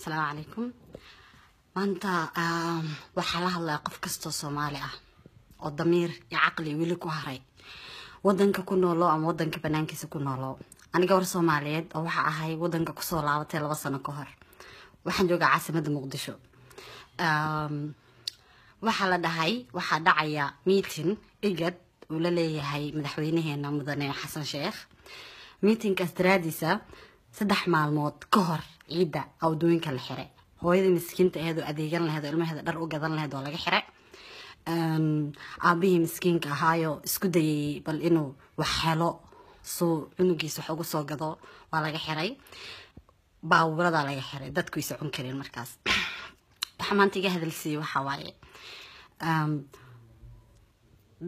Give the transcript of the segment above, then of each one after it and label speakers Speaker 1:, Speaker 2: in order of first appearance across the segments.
Speaker 1: asalaamu calaykum maanta um, waxaa la hadlaya qof kastoo soomaali ah oo damiir iyo caqli weli ku haray wadanka ku noolo ama wadanka banaankiisa ku noolo aniga war soomaaliyeed oo waxa ahay wadanka kusoo laabatay laba sano ka hor waxaan joogaa caasimada muqdisho um, waxaa la dhahay waxaa dhacaya meeting igad uu la leeyahay madaxweynaheena mudane xasan sheekh meetingkaas daraadiisa saddex maalmood ka hor ciidda awdooyinka la xiray hooyadii miskiinta aheed adeegan laheed oo ilmaheeda dhar u gadan laheed oo laga xiray ehm, aabihii miskiinka ahaayo isku dayay bal inuu wax helo suu cunugiis wax ugu soo gado waa laga xiray baabuuradaa laga xiray dadku ay socon kareen markaas waxa maanta iga hadalsiiyey waxaa waaye ehm,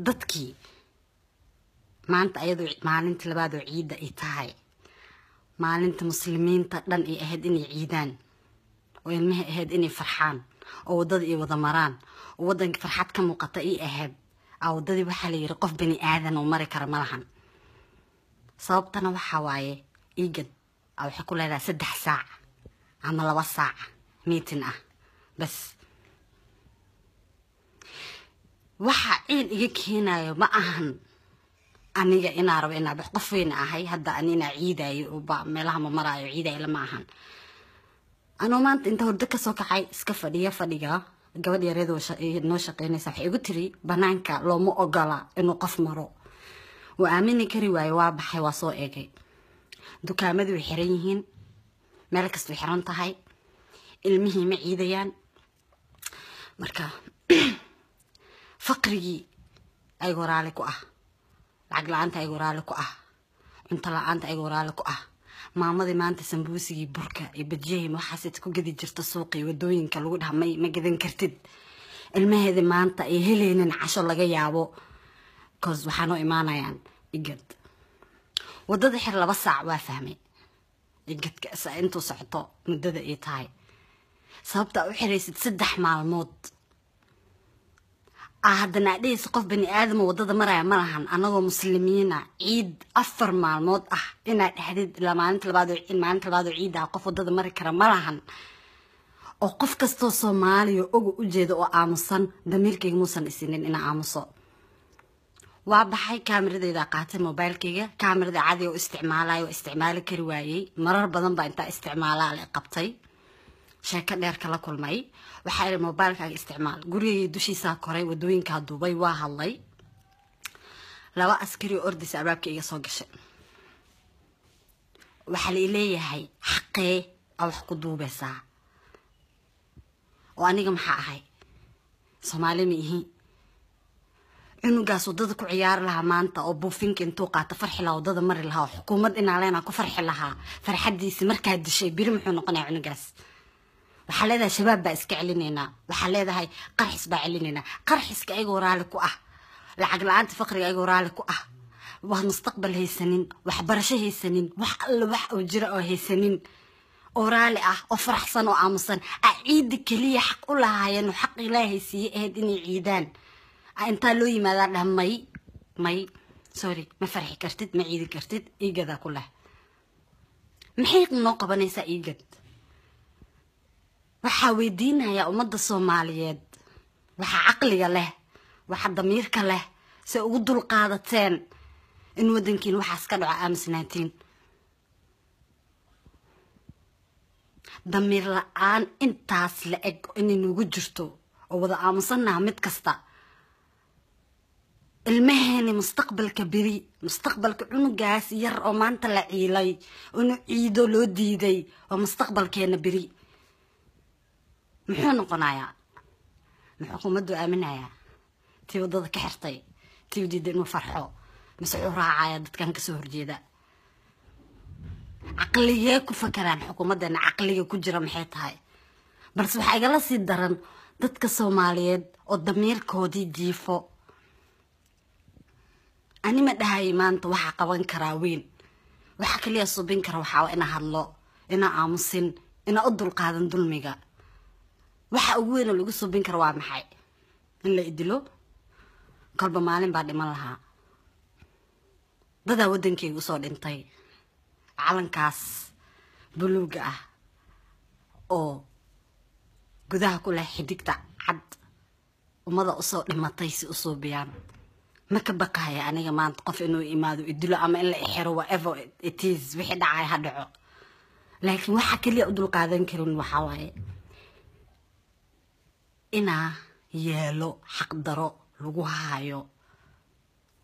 Speaker 1: dadkii maanta ayadoo maalinta labaad oo ciidda ay tahay maalinta muslimiinta dhan ay ahayd inay ciidaan oo ilmahay ahayd inay farxaan oo waddada ay wada maraan oo waddanka farxad ka muuqata ay ahayd a waxaa la yidhi qof bani aadan oo mari kara malahan sababtana waxaa waaye iigad a waxay ku leedahay saddex saac ama laba saac miitin ah bas waxaa ciid iga keenayo ma ahan aniga inaa rabo inaa bax qof weyna ahay hadda ani inaa ciidaayo ba meelaha ma maraayo ciidayla ma ahan anuu maanta inta hordo kasoo kacay iska fadhiya fadhiga gabadh yareedo eh, noo shaqeynaysa waxay igu tiri banaanka looma ogola inuu qof maro waa aamini kari waayo waa baxay waa soo eegay dukaamadii way xiran yihiin meel kastay xiran tahay ilmihii ma ciidayaan marka faqrigii ay horaale ku ah lacag la-aanta ayaga waraale ku ah cunto la-aanta ayaga waraale ku ah maamadii maanta sambuusigii burka iyo badyahin waxaasad ku gedi jirta suuqii waddooyinka lagu dhaha may ma gadan kartid ilmaheedii maanta ay heleynin casho laga yaabo cause waxaanoo imaanayaan igad waddada xir laba saac waa fahmay igadka intuu socto muddada ay tahay sababta u xiraysid saddex maalmood haddana adhahaysa qof bani aadama waddada maraya ma lahan anagoo muslimiina ciid afar maalmood ah inaad dhexdid ilaa maalinta labaad oo ciid ah, qof waddada mari kara ma lahan oo qof kastoo soomaaliya oga u jeeda oo aamusan damiirkayga muusan isinin inaa aamuso waa baxay kaamiradaedaa qaatay mobaylkayga kaamirada cadiga u isticmaalayo waa isticmaali kari waayey marar badan baa intaa isticmaalaale qabtay sheeko dheer kala kulmay waxaa ihi mobilkaaga isticmaal gurigay dushiisaa koray wadooyinkaa duubay waa hadlay laba askari oo ordaysa albaabka iga soo gashay waxaa lai leeyahay xaqee aa wax ku duubaysaa oo aniga maxaa ahay soomaali ma ihiin cunugaas waddada ku ciyaari lahaa maanta oo buufinka intuu qaato farxi lahaa waddada mari lahaa oo xukuumad inaa leenaa ku farxi lahaa farxaddiisi markaa dishay biri muxuu noqonayaa cunugaas waxaa leedahay shabaab baa iska celinaynaa waxaa leedahay qarxis baa celinaynaa qarxiska ayagoo raali ku ah lacag la-aanta faqriga ayagoo raali ku ah wax mustaqbal haysanin waxbarasho haysanin wax alla wax oo jira oo haysanin oo raali ah oo faraxsan oo aamusan a ciidi keliya xaq u lahaayeen oo xaq ilaahay siiyey ahayd inay ciidaan intaa loo yimaadaa dhah may may sorry ma farxi kartid ma ciidi kartid iigadaa ku leh maxay noo qabanaysaa iigad waxaa weydiinayaa ummadda soomaaliyeed waxa caqliga leh waxa damiirka leh se ugu dulqaadateen in wadankiin waxaas ka dhaco aamisnaatiin damiir la-aan intaas la eg inay nugu jirto oo wada aamunsanaha mid kasta ilmaheeni mustaqbalka beri mustaqbalka cunugaas yar oo maanta la ciilay oona ciido loo diiday oo mustaqbalkeena beri muxuu noqonayaa muxuu ummaddu aaminayaa tii waddada ka xirtay tii diida inuu farxo mise xuu raacaya dadkan kasoo horjeeda caqligee ku fakaraan xukuumaddeena caqliga ku jira maxay tahay balse waxaa igala sii daran dadka soomaaliyeed oo damiirkoodii jiifo anima dhahay maanta waxaa qaban karaa weyn waxa kaliya subin kara waxaa ina hadlo inaa aamusin inaa u dulqaadan dulmiga waxa ugu weyn oo lagu suubin karo waa maxay in la idilo kolba maalin baa dhiman lahaa dadaa waddankeyga usoo dhintay calankaas buluuga ah oo gudaha ku leh xidigta cad ummada usoo dhimatay si usuubiyaan ma ka baqaya aniga maanta qof inuu imaado idilo ama in la ixiro whaever it is wixii dhacay ha dhaco laakiin waxa keliya u dulqaadan karin waxaa waaye inaa yeelo xaqdaro lagu hayo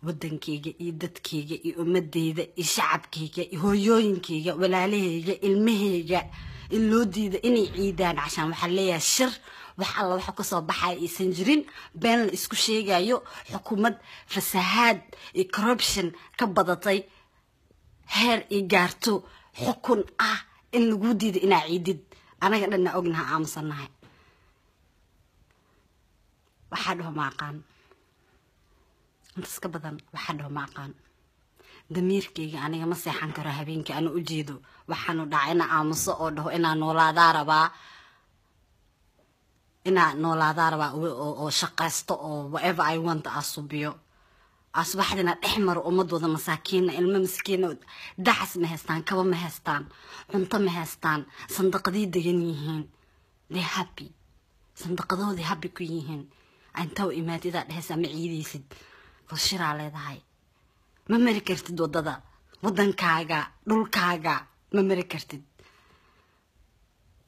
Speaker 1: waddankayga iyo dadkayga iyo ummadeyda iyo shacabkayga iyo hooyooyinkayga walaalahayga ilmahayga in loo diida inay ciidaan cashaan waxaa leeyahay shir wax alla waxa ka soo baxaya aysan jirin been la isku sheegayo xukuumad fasahaad iyo corruption ka badatay heer iyo gaarto xukun ah in lagu diida inaa ciidid anaga dhanna ognaha aamusannahay waxaa dhaho ma aqaan badan waxaa dhaho ma damiirkayga aniga ma seexan karo habeenkii ana ujeedo waxaanu dhaca ina aamuso oo dhaho inaa noolaadaa rabaa inaa noolaadaa rabaa oo shaqaysto oo whaever i want aasubiyo asbaxdina dhex maro ummadooda masaakiina ilmo maskiina dacas ma haystaan kaba ma haystaan cunto ma haystaan sandaqadii degan yihiin they happy sandaqadoodii happy ku yihiin antaw imaadidaa dheheysaa ma ciidaysid bal shiraa leedahay ma mari kartid waddada waddankaaga dhulkaaga ma mari kartid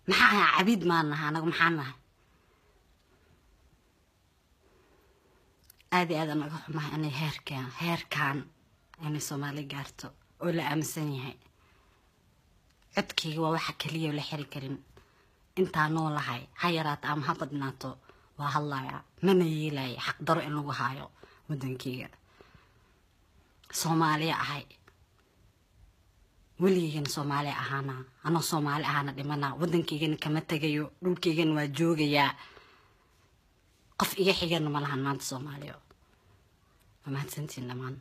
Speaker 1: maxaa ahaa cabiid maan naha anagu maxaa nahay aada iyo aad anaga xumahay inay heerkan heerkan inay soomaali gaarto oo la aaminsan yahay codkeyga waa waxa keliya la xiri karin intaa noolahay ha yaraata ama ha badnaato waa hadlayaa mana yeelaya xaqdaro in lagu haayo wadankeyga soomaaliya ahay weligeygana soomaaliya ahaanaa anoo soomaali ahaana dhimanaa wadankeygana kama tegayo dhulkeygana waa joogayaa qof iga xigana ma lahan maanta soomaaliyo waa mahadsantiin dhammaan